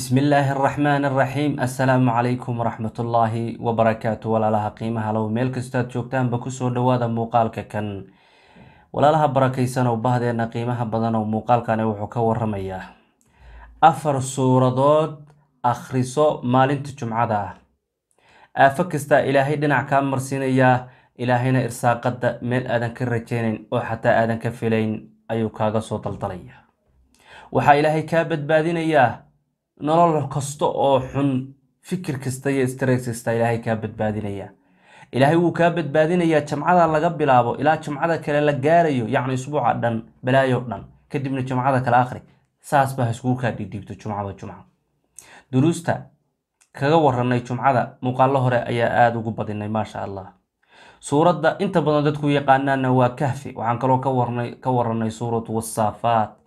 bismillaahi araxmaan araxiim assalaamu calaykum waraxmatullaahi wabarakaatu walaalaha qiimaha low meel kastoad joogtaanba kusoo dhowaada muuqaalka kan walaalaha barakaysan oo bahdeena qiimaha badan oo muuqaalkani wuxuu ka waramayaa afar suuradood akhriso maalinta jumcada aafo kastaa ilaahay dhinac kaa marsiinayaa ilaahayna irsaaqadda meel aadan ka rajaynayn oo xataa aadan ka filayn ayuu kaaga soo daldalaya waxaa ilaahay kaa badbaadinayaa nolol kasta oo xun fikir kasta iyo stress kasta ilaahay kaa badbaadinaya ilaahay wuu kaa badbaadinayaa jamcada laga bilaabo ilaa jamcada kale la gaarayo yacni isbuuca dhan balaayo dhan kadibna jamcada kale akhri saas baa kaa dhiidhiibto jumcada jumca duruusta kaga waranay jumcada muuqaallo hore ayaa aada ugu badinay maasha allah suuradda inta badan dadku yaqaanaana waa kahfi waxaan kaloo ka warnay ka waranay suuratu wasaafaat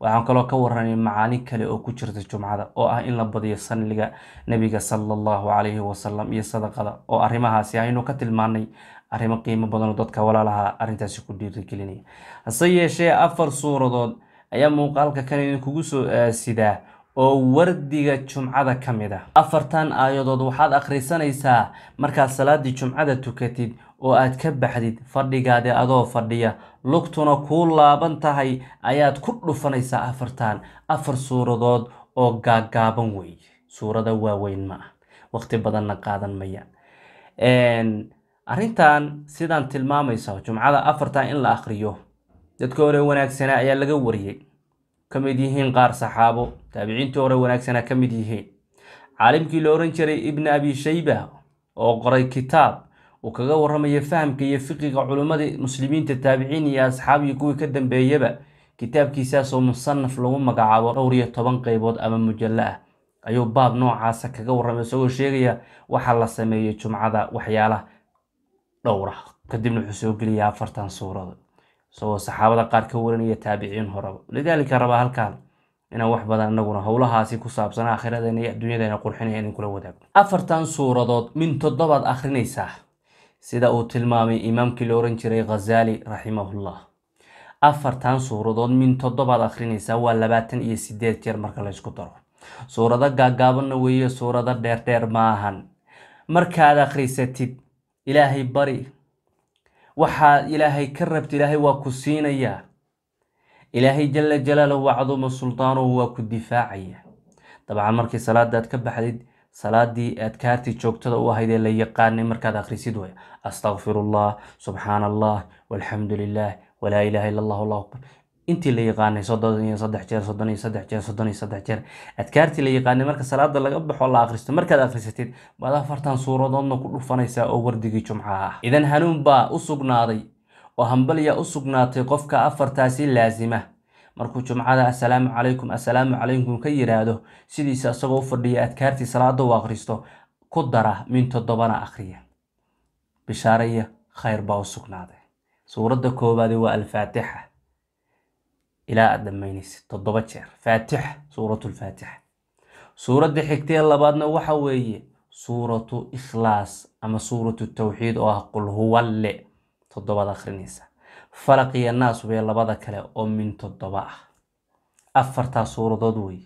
waxaan kaloo ka waranay macaani kale oo ku jirta jumcada oo ah in la badiyo sanliga nebiga sala allahu calayhi wasalam iyo sadaqada oo arrimahaasi aynu ka tilmaanay arrimo qiimo badanoo dadka walaalaha arrintaasi ku dhiirigelinaya hase yeeshee afar suuradood ayaa muuqaalka kale idinkugu soo aasidaa oo wardiga jumcada ka mid ah afartan aayadood waxaad akhrisanaysaa markaad salaadii jumcada tukatid oo aad ka baxdid fadhigaadi adoo fadhiya lugtuna kuu laaban tahay ayaad ku dhufanaysaa afartan afar suuradood oo gaagaaban wey suurada waaweyn ma ah waqti badanna qaadan maya arrintan sidaan tilmaamaysa jumcada afartan in la akhriyo dadka hore wanaagsanaa ayaa laga wariyey ka mid yihiin qaar saxaabo taabiciintii hore wanaagsanaa ka mid yihiin caalimkii la oran jiray ibni abi shayba oo qoray kitaab uu kaga warramayo fahamka iyo fiqiga culimmadii muslimiinta taabiciin iyo asxaab iyo kuwii ka dambeeyaba kitaabkiisaasoo musanaf lagu magacaabo dhowr iyo toban qaybood ama mujallo ah ayuu baab noocaasa kaga warramay isagoo sheegaya waxaa la sameeyey jumcada waxyaalaha dhowra kadibna wuxuu soo geliyaa afartan suurada isagoo saxaabada qaar ka warinaya taabiciin horeba lidaalika rabaa halkaan inaan wax badan anaguna howlahaasi ku saabsan aakhiradeena iyo adduunyadana qurxinaya inaan kula afartan suuradood min toddobaad akhrinaysaa sida uu tilmaamay imaamkii la oran jiray khazaali raximahullah afartan suuradood min toddobaad akhrinaysaa waa labaatan iyo sideed jeer marka laysku daro suurado gaagaabanna weeye suurado dheerdheer ma ahan markaad akhrisatid ilaahay bari waxaad ilaahay ka rabti ilaahay waa ku siinayaa ilaahay jala jalaalahu wacduma sultaanuhu waa ku difaacaya dabcan markii salaadaad ka baxdid salaadii adkaartii joogtada u ahayd ee la yaqaanay markaad akhrisid way astaqfirullah subxaana allah walxamdu lilah walaa ilaha illa allah allahu akbar intii la yaqaanay soddon iyo saddex jeer soddon iyo saddex jeer soddon iyo saddex jeer adkaartii la yaqaanay marka salaada laga baxo la akhristo markaad akhrisatid baad afartan suuradoodna ku dhufanaysaa oo wardigii jumcaha ah idan hanuun baa u sugnaaday oo hambaliya u sugnaatay qofka afartaasi laasima markuu jumcada asalaamu calaykum asalaamu calaykum ka yidhaahdo sidiisa isagoo u fadhiya adkaartii salaada u akhristo ku dara min toddobana akhriya bishaaraya khayr baa u sugnaaday suuradda koowaade waa alfaatixa ilaa aad dhammaynaysid toddoba jeer faatixa suuratulfaatixa suuradda xigtee labaadna waxa weeye suuratu ikhlaas ama suuratu tawxiid oo ah qul huwalle toddobaad akhrinaysa falaq iyo naas wey labada kale oo min toddoba ah afartaa suuradood wey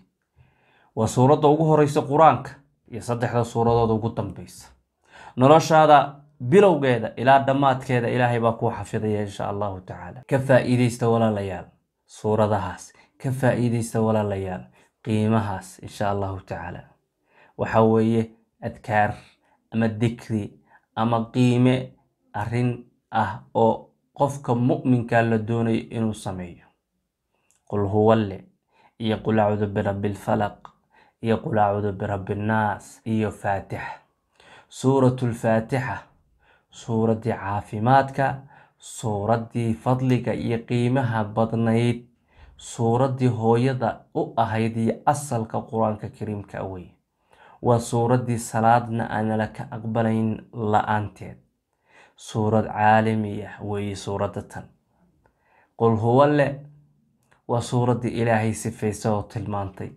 waa suuradda ugu horeysa qur-aanka iyo saddexda suuradood ugu dambeysa noloshaada bilowgeeda ilaa dhammaadkeeda ilaahay baa kuu xafidaya insha allahu tacaala ka faa'iidaysta walaalayaal suuradahaas ka faa'iidaysta walaalayaal qiimahaas insha allahu tacaala waxa weeye adkaar ama dikri ama qiime arrin ah oo qofka mu'minka la doonay inuu sameeyo qul huwalle iyo qul acuudu birabbi alfalaq iyo qul acuudu birabbi annaas iyo faatixa suuratu lfaatixa suuraddii caafimaadka suuraddii fadliga iyo qiimaha badnayd suuraddii hooyada u ahayd iyo asalka qur-aanka kariimka wey waa suuraddii salaadna aan ka aqbalayn la-aanteed suurad caalami ah weeye suuradda tan qul huwa le waa suuraddii ilaahay sifaysa oo tilmaantay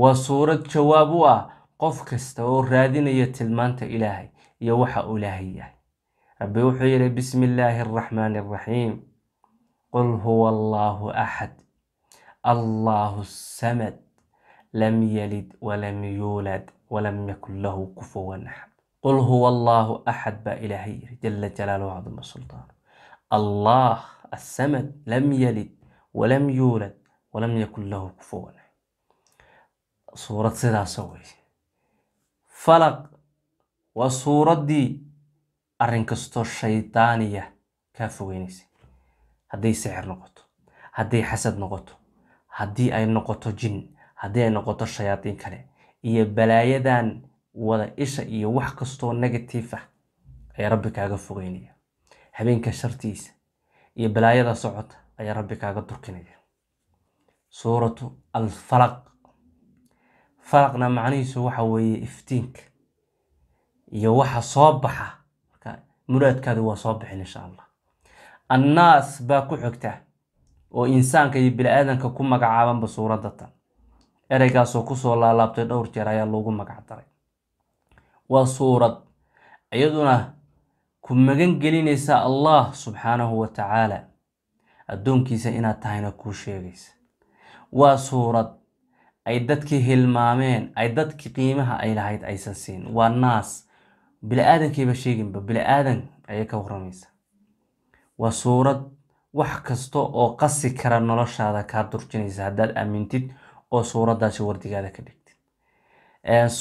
waa suurad jawaab u ah qof kasta oo raadinaya tilmaanta ilaahay iyo waxa uu ilaahay yahay rabbi wuxuu yidhi bismi illaahi araxmaani araxiim qul huwa allaahu axad allaahu samad lam yalid walam yuulad walam yakun lahu kufuwan axad qul huwa allaahu axad baa ilaahay yiri jala jalaaluhu caduma sultaanu allah assamad lam yalid walam yuulad walam yakun lahu kufuwan suurad sidaasoo wey falaq waa suuraddii arrin kastoo shaydaaniya kaa fogeynaysa hadday sixir noqoto hadday xasad noqoto haddii ay noqoto jin haddii ay noqoto shayaatiin kale iyo balaayadan wada isha iyo wax kastoo negative ah ayaa rabbi kaaga fogeynaya habeenka shartiisa iyo balaayada socota ayaa rabbi kaaga durkinaya suuratu alfalaq falaqna macnihiisu waxa weeye iftiinka iyo waxa soo baxa marka muraadkaadi waa soo bixin insha allah annaas baa ku xigta oo insaanka iyo bili-aadanka ku magacaabanba suuradda tan ereygaasoo kusoo laalaabtay dhowr jeer ayaa loogu magacdaray waa suurad iyaduna ku magan gelinaysa allah subxaanahu wa tacaala addoonkiisa inaad tahayna kuu sheegaysa waa suurad ay dadkii hilmaameen ay dadkii qiimaha ay lahayd aysan siin waa naas bili-aadankiiba sheeginba bili-aadan ayay ka warramaysa waa suurad wax kasta oo qasi kara noloshaada kaa durjinaysa haddaad aamintid oo suuraddaasi wardigaada ka dhigtid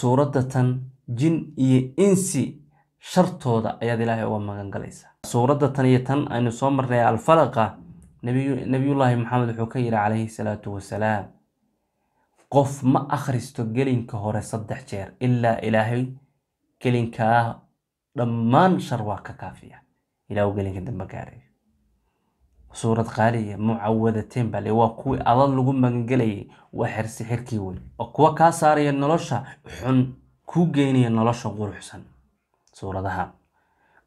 suuradda tan jin iyo insi shartooda ayaad ilaahay uga magan galaysaa suuradda tan iyo tan aynu soo marnay alfalaqa nebiyullaahi maxamed wuxuu ka yidhi calayhi salaatu wasalaam qof ma akhristo gelinka hore saddex jeer ilaa ilaahay gelinkaa dhammaan shar waa ka kaafiya ilaa gelinka dambe gaarayo suurad qaaliya mucawadateen baa le waa kuwii adag lagu magangelayay waa xirsi xirkii weyn oo kuwa kaa saaraya nolosha xun kuu geynaya nolosha quruxsan suuradaha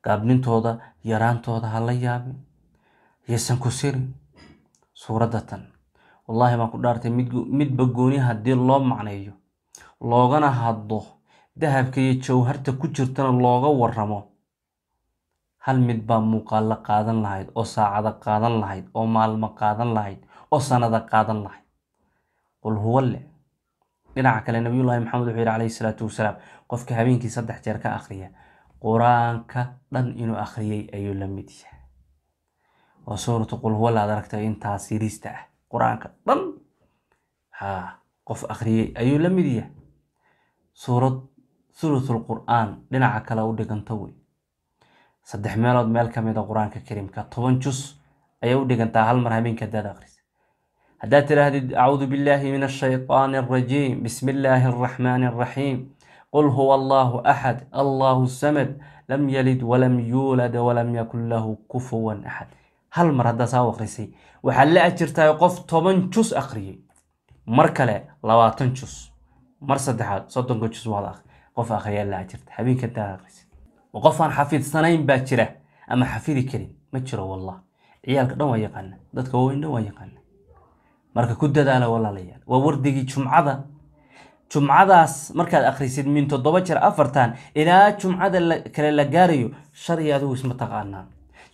gaabnintooda yaraantooda ha la yaabin yasan ku sirin suuradda tan wallaahi baan ku dhaartay midba gooni haddii loo macneeyo loogana hadlo dahabka iyo jawharta ku jirtana looga waramo hal mid baa muuqaalla qaadan lahayd oo saacada qaadan lahayd oo maalmo qaadan lahayd oo sanada qaadan lahayd qul huwa leh dhinaca kale nabiyullaahi maxamed wuxuu yidhi calayhi salaatu wasalaam qofka habeenkii saddex jeer ka akhriya qur-aanka dhan inuu akhriyey ayuu la mid yahay waa suuratu qul huwala aad aragtay intaa siriista ah qur-aanka dhan ha qof akhriyey ayuu la mid yahay suurad thuluthul qur-aan dhinaca kale u dhiganta wey saddex meelood meel ka mid ah qur-aanka kariimka toban jus ayay u dhigantaa hal mar habeenka hadaad akhrisa haddaad tidhaahdid acuudu billaahi min ashaytaani alrajiim bismi illaahi alraxmaani alraxiim qul huwa allaahu axad allaahu samad lam yalid walam yuulad walam yakun lahu kufuwan axad hal mar haddaa saa akhrisay waxaad la ajirtahay qof toban jus akhriyey mar kale labaatan jus mar saddexaad soddonka jus waad qof akhriyaa la ajirta habeenka intaa akhrisay qof aan xafiidsanayn baa jira ama xafidi karin ma jiro wallah ciyaalka dhan waa yaqaana dadka waaweyn dhan waa yaqaana marka ku dadaala walaalayaal waa wardigii jumcada jumcadaas markaad akhrisid min toddoba jeer afartan ilaa jumcada kale la gaarayo shari adigu isma taqaanaa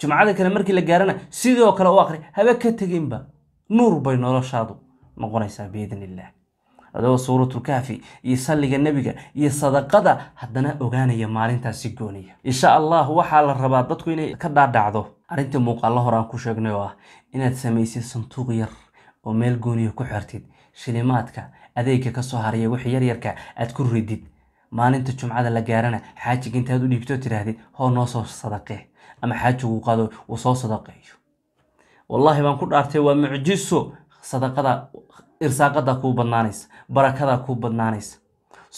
jumcada kale markii la gaarana sidoo kale u akhri haba ka teginba nuur bay noloshaadu noqonaysaa biidn illaah adoo suuratulkaafi iyo salliga nebiga iyo sadaqada haddana ogaanaya maalintaasi gooniya insha allah waxaa la rabaa dadku inay ka dhaadhacdo arrintii muuqaallo hore aan ku sheegnay oo ah inaad samaysid sanduuq yar oo meel gooniya ku xirtid shilimaadka adeegga kasoo haraya wixii yaryarka aad ku ridid maalinta jumcada la gaarana xaajiga intaad u dhiibto tidhaahdid hoo noo soo sadaqee ama xaajiguu qado uu soo sadaqeeyo wallaahi baan ku dhaartay waa mucjiso sadaqada irsaaqadaa kuu badnaanaysa barakadaa kuu badnaanaysa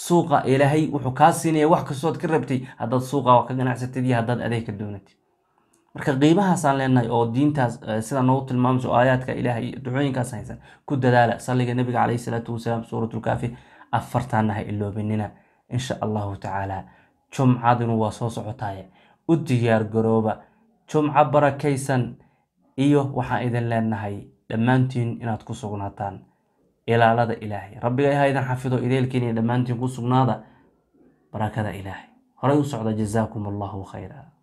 suuqa ilaahay wuxuu kaa siinaya wax kastood ka rabtay haddaad suuqa wa ka ganacsatid iyo haddaad adeegka doonatid marka qiimahaasaan leenahay oo diintaas eh, sida noogu tilmaamaysa aayaadka ilaahay iyo ducooyinkaas haysan ku dadaala salliga nabiga caleyhi salaatu wasalaam suuratulkaafi afartaana ha insha allahu tacaala jumcadinu waa soo socotaaye u diyaar garooba jumco barakaysan iyo waxaan idin leenahay dhammaantiin inaad ku sugnaataan ilaalada ilaahay rabbiga ha idin xafido ideelkiin iyo dhammaantiin ku sugnaada barakada ilaahay horay u socda jazaakum allahu khayra